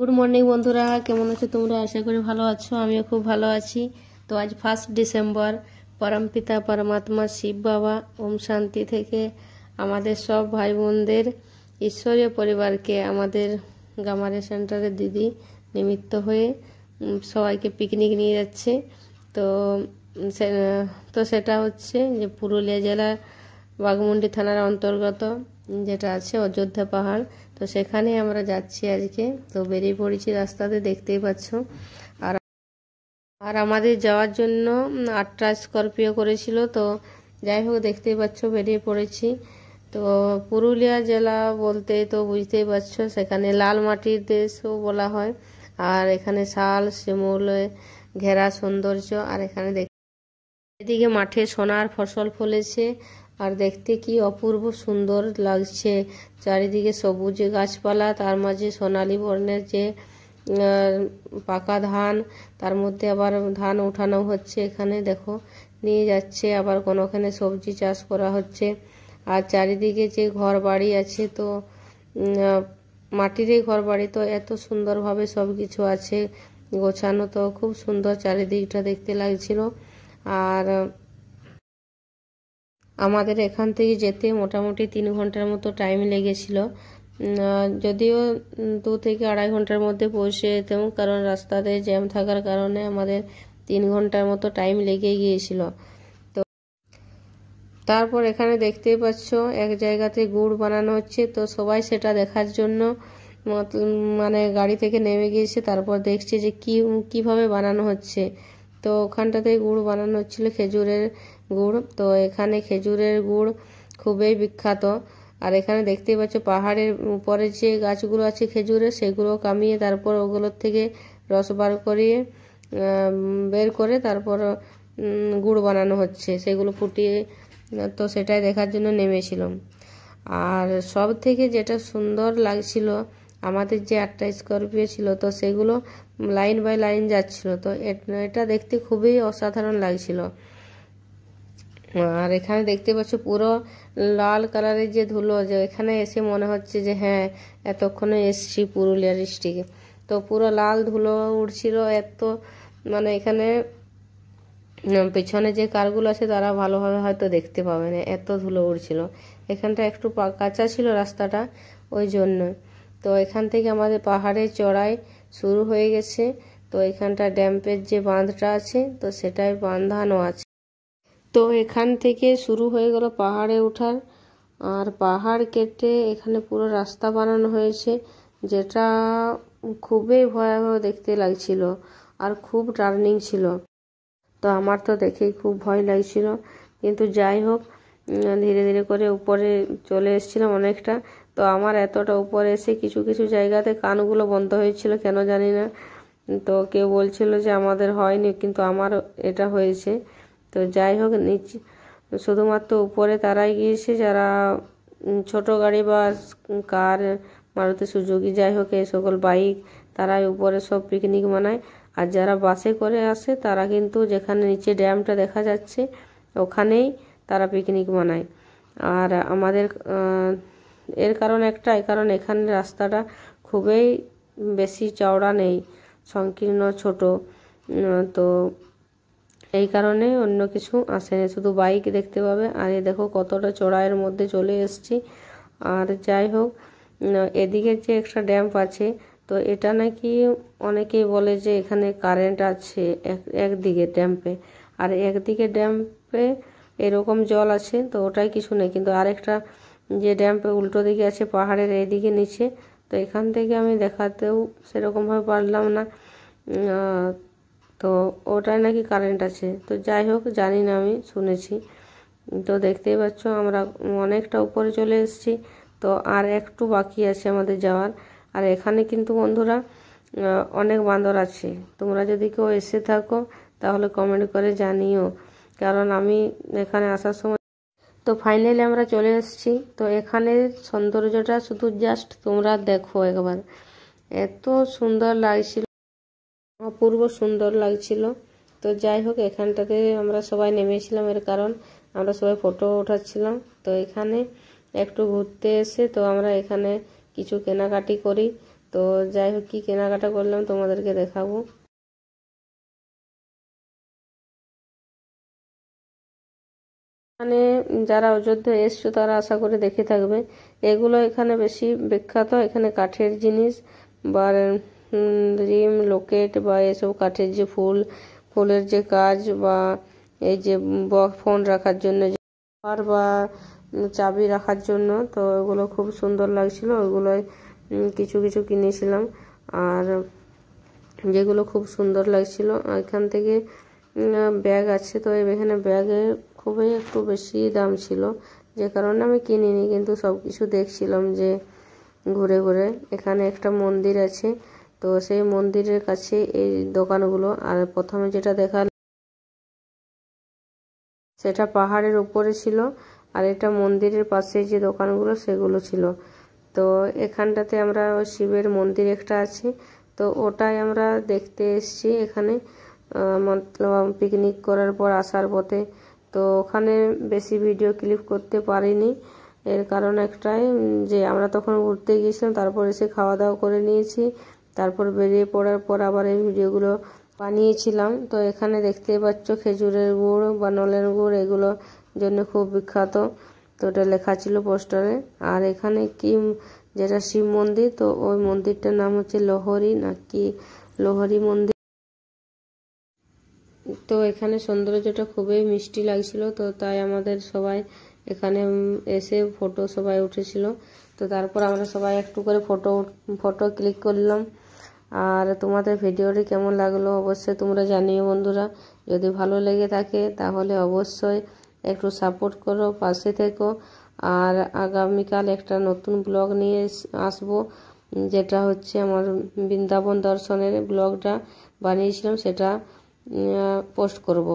good morning বন্ধুরা কেমন আছো তোমরা আশা করি ভালো আছো আমিও খুব ভালো আছি তো আজ ফার্স্ট ডিসেম্বর পরমপিতা পরমাত্মা শিব বাবা ওম শান্তি থেকে আমাদের সব ভাই বোনদের ঈশ্বরীয় পরিবারকে আমাদের গামারে সেন্টারের দিদি নিমিত্ত হয়ে সবাইকে পিকনিক নিয়ে যাচ্ছে তো তো সেটা হচ্ছে যে পুরুলিয়া জেলার বাগমুন্ডি থানার অন্তর্গত যেটা আছে অযোধ্যা পাহাড় তো সেখানে আমরা যাচ্ছি আজকে তো বেরিয়ে পড়েছি রাস্তাতে দেখতেই পাচ্ছ আর আর আমাদের যাওয়ার জন্য আটটা স্করপিও করেছিল তো যাই হোক দেখতেই পাচ্ছ বেরিয়ে পড়েছি তো পুরুলিয়া জেলা বলতে তো বুঝতেই পারছো সেখানে লাল মাটির দেশও বলা হয় আর এখানে শাল শিমুল ঘেরা সৌন্দর্য আর এখানে দেখ এদিকে মাঠে সোনার ফসল ফলেছে আর দেখতে কি অপূর্ব সুন্দর লাগছে চারিদিকে সবুজ গাছপালা তার মাঝে সোনালি বর্ণের যে পাকা ধান তার মধ্যে আবার ধান উঠানো হচ্ছে এখানে দেখো নিয়ে যাচ্ছে আবার কোনোখানে সবজি চাষ করা হচ্ছে আর চারিদিকে যে ঘর বাড়ি আছে তো মাটিরই ঘর বাড়ি তো এত সুন্দরভাবে সব কিছু আছে গোছানো তো খুব সুন্দর চারিদিকটা দেখতে লাগছিল আর আমাদের এখান থেকে যেতে মোটামুটি তিন ঘন্টার মতো টাইম লেগেছিল যদিও দু থেকে আড়াই ঘন্টার মধ্যে পৌঁছে যেতাম কারণ রাস্তাতে জ্যাম থাকার কারণে আমাদের তিন ঘন্টার মতো টাইম লেগে গিয়েছিল তো তারপর এখানে দেখতেই পাচ্ছ এক জায়গাতে গুড় বানানো হচ্ছে তো সবাই সেটা দেখার জন্য মানে গাড়ি থেকে নেমে গিয়েছে তারপর দেখছে যে কি কিভাবে বানানো হচ্ছে তো ওখানটাতে গুড় বানানো হচ্ছিলো খেজুরের গুড় তো এখানে খেজুরের গুড় খুবই বিখ্যাত আর এখানে দেখতেই পাচ্ছ পাহাড়ের উপরে যে গাছগুলো আছে খেজুরের সেগুলো কামিয়ে তারপর ওগুলোর থেকে রস বার করিয়ে বের করে তারপর গুড় বানানো হচ্ছে সেগুলো ফুটিয়ে তো সেটাই দেখার জন্য নেমেছিলাম আর সব থেকে যেটা সুন্দর লাগছিল আমাদের যে একটা স্করপিও ছিল তো সেগুলো লাইন বাই লাইন যাচ্ছিল তো এটা দেখতে খুবই অসাধারণ লাগছিল আর এখানে দেখতে পাচ্ছ পুরো লাল কালারের যে ধুলো যে এখানে এসে মনে হচ্ছে যে হ্যাঁ এতক্ষণে এসছি পুরুলিয়া ডিস্ট্রিক্টে তো পুরো লাল ধুলো উঠছিল এত মানে এখানে পেছনে যে কারগুলো আছে তারা ভালোভাবে হয়তো দেখতে পাবে না এত ধুলো উড়ছিল এখানটা একটু কাঁচা ছিল রাস্তাটা ওই জন্য তো এখান থেকে আমাদের পাহাড়ে চড়াই শুরু হয়ে গেছে তো এখানটা ড্যাম্পের যে বাঁধটা আছে তো সেটাই বাঁধানো আছে তো এখান থেকে শুরু হয়ে গেল পাহাড়ে ওঠার আর পাহাড় কেটে এখানে পুরো রাস্তা বানানো হয়েছে যেটা খুবই ভয়াবহ দেখতে লাগছিল আর খুব টার্নিং ছিল তো আমার তো দেখেই খুব ভয় লাগছিল কিন্তু যাই হোক ধীরে ধীরে করে উপরে চলে এসেছিলাম অনেকটা তো আমার এতটা উপরে এসে কিছু কিছু জায়গাতে কানগুলো বন্ধ হয়েছিল কেন জানি না তো কেউ বলছিল যে আমাদের হয়নি কিন্তু আমার এটা হয়েছে তো যাই হোক নিচে শুধুমাত্র উপরে তারাই গিয়েছে যারা ছোট গাড়ি বা কার মারুতি সুযোগী যাই হোক এই সকল বাইক তারাই উপরে সব পিকনিক মানায় আর যারা বাসে করে আসে তারা কিন্তু যেখানে নিচে ড্যামটা দেখা যাচ্ছে ওখানেই তারা পিকনিক মানায় আর আমাদের এর কারণ একটাই কারণ এখানে রাস্তাটা খুবই বেশি চওড়া নেই সংকীর্ণ ছোট তো এই কারণে অন্য কিছু আসেনি শুধু বাইক দেখতে পাবে আর এ দেখো কতটা চড়াইয়ের মধ্যে চলে এসছি আর যাই হোক এদিকে যে একটা ড্যাম্প আছে তো এটা নাকি অনেকেই বলে যে এখানে কারেন্ট আছে এক একদিকে ড্যাম্পে আর একদিকে ড্যাম্পে এরকম জল আছে তো ওটাই কিছু নেই কিন্তু আরেকটা যে ড্যাম্পে উল্টো দিকে আছে পাহাড়ের এইদিকে নিচে তো এখান থেকে আমি দেখাতেও সেরকমভাবে পারলাম না তো ওটায় নাকি কারেন্ট আছে তো যাই হোক জানি না আমি শুনেছি তো দেখতেই পাচ্ছ আমরা অনেকটা উপরে চলে এসেছি তো আর একটু বাকি আছে আমাদের যাওয়ার আর এখানে কিন্তু বন্ধুরা অনেক বান্দর আছে তোমরা যদি কেউ এসে থাকো তাহলে কমেন্ট করে জানিও কারণ আমি এখানে আসার সময় তো ফাইনালি আমরা চলে এসেছি তো এখানে সৌন্দর্যটা শুধু জাস্ট তোমরা দেখো একবার এত সুন্দর লাগছিল অপূর্ব সুন্দর লাগছিল তো যাই হোক এখানটাতে আমরা সবাই নেমেছিলাম এর কারণ আমরা সবাই ফটো ওঠাচ্ছিলাম তো এখানে একটু ঘুরতে এসে তো আমরা এখানে কিছু কেনাকাটি করি তো যাই হোক কী কেনাকাটা করলাম তোমাদেরকে দেখাবো এখানে যারা অযোধ্যা এসছো তারা আশা করে দেখে থাকবে এগুলো এখানে বেশি বিখ্যাত এখানে কাঠের জিনিস বা রিম লোকেট বা এসব কাঠের যে ফুল ফুলের যে কাজ বা এই যে ফোন রাখার জন্য বা চাবি রাখার জন্য তো ওগুলো খুব সুন্দর লাগছিল ওগুলোয় কিছু কিছু কিনেছিলাম আর যেগুলো খুব সুন্দর লাগছিল এখান থেকে ব্যাগ আছে তো এখানে ব্যাগে খুবই একটু বেশি দাম ছিল যে কারণে আমি কিনিনি কিন্তু সব কিছু দেখছিলাম যে ঘুরে ঘুরে এখানে একটা মন্দির আছে তো সেই মন্দিরের কাছে এই দোকানগুলো আর প্রথমে যেটা দেখা সেটা পাহাড়ের উপরে ছিল আর এটা মন্দিরের পাশে যে দোকানগুলো সেগুলো ছিল তো এখানটাতে আমরা শিবের মন্দির একটা আছে তো ওটাই আমরা দেখতে এসছি এখানে মতলব পিকনিক করার পর আসার পথে তো ওখানে বেশি ভিডিও ক্লিপ করতে পারিনি এর কারণ একটাই যে আমরা তখন ঘুরতে গিয়েছিলাম তারপর এসে খাওয়া দাওয়া করে নিয়েছি তারপর বেরিয়ে পড়ার পর আবার এই ভিডিওগুলো বানিয়েছিলাম তো এখানে দেখতে পাচ্ছ খেজুরের গুড় বা নলের গুড় এগুলো জন্য খুব বিখ্যাত তো ওটা লেখা ছিল পোস্টারে আর এখানে কি যেটা শিব মন্দির তো ওই মন্দিরটার নাম হচ্ছে লোহরি নাকি লোহরি মন্দির তো এখানে সৌন্দর্যটা খুবই মিষ্টি লাগছিল তো তাই আমাদের সবাই এখানে এসে ফটো সবাই উঠেছিল তো তারপর আমরা সবাই একটু করে ফটো ফটো ক্লিক করলাম আর তোমাদের ভিডিওটি কেমন লাগলো অবশ্যই তোমরা জানিও বন্ধুরা যদি ভালো লেগে থাকে তাহলে অবশ্যই একটু সাপোর্ট করো পাশে থেকো আর আগামীকাল একটা নতুন ব্লগ নিয়ে আসব যেটা হচ্ছে আমার বৃন্দাবন দর্শনের ব্লগটা বানিয়েছিলাম সেটা পোস্ট করব